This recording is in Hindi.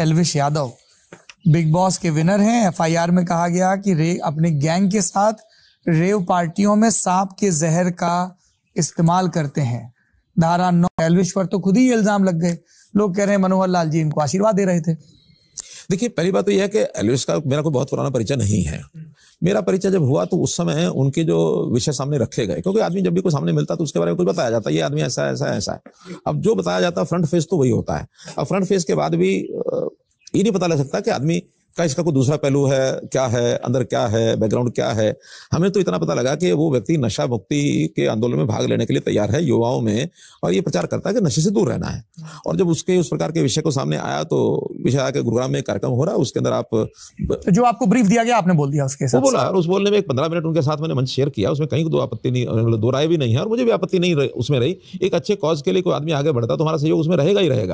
एलविश यादव बिग बॉस के विनर हैं एफआईआर में कहा गया कि रे अपने गैंग के साथ रेव पार्टियों में सांप के जहर का इस्तेमाल करते हैं धारा नौ एलविश पर तो खुद ही इल्जाम लग गए लोग कह रहे हैं मनोहर लाल जी इनको आशीर्वाद दे रहे थे देखिए पहली बात तो यह है कि एलविस का मेरा कोई बहुत पुराना परिचय नहीं है मेरा परिचय जब हुआ तो उस समय उनके जो विषय सामने रखे गए क्योंकि आदमी जब भी कोई सामने मिलता तो उसके बारे में कुछ बताया जाता है ये आदमी ऐसा ऐसा ऐसा है अब जो बताया जाता है फ्रंट फेस तो वही होता है अब फ्रंट फेस के बाद भी ये नहीं पता लग सकता कि आदमी का इसका कोई दूसरा पहलू है क्या है अंदर क्या है बैकग्राउंड क्या है हमें तो इतना पता लगा कि वो व्यक्ति नशा मुक्ति के आंदोलन में भाग लेने के लिए तैयार है युवाओं में और ये प्रचार करता है कि नशे से दूर रहना है और जब उसके उस प्रकार के विषय को सामने आया तो विषय आया कि गुरुग्राम में कार्यक्रम हो रहा है उसके अंदर आप जो आपको ब्रीफ दिया गया आपने बोल दिया उसके साथ वो बोला और उस बोलने में एक पंद्रह मिनट उनके साथ मैंने मंच शेयर किया उसमें कहीं दो आपत्ति नहीं मतलब दो राय भी नहीं है और मुझे भी आपत्ति नहीं उसमें रही एक अच्छे कॉज के लिए कोई आदमी आगे बढ़ता तो हमारा सहयोग उसमें रहेगा ही रहेगा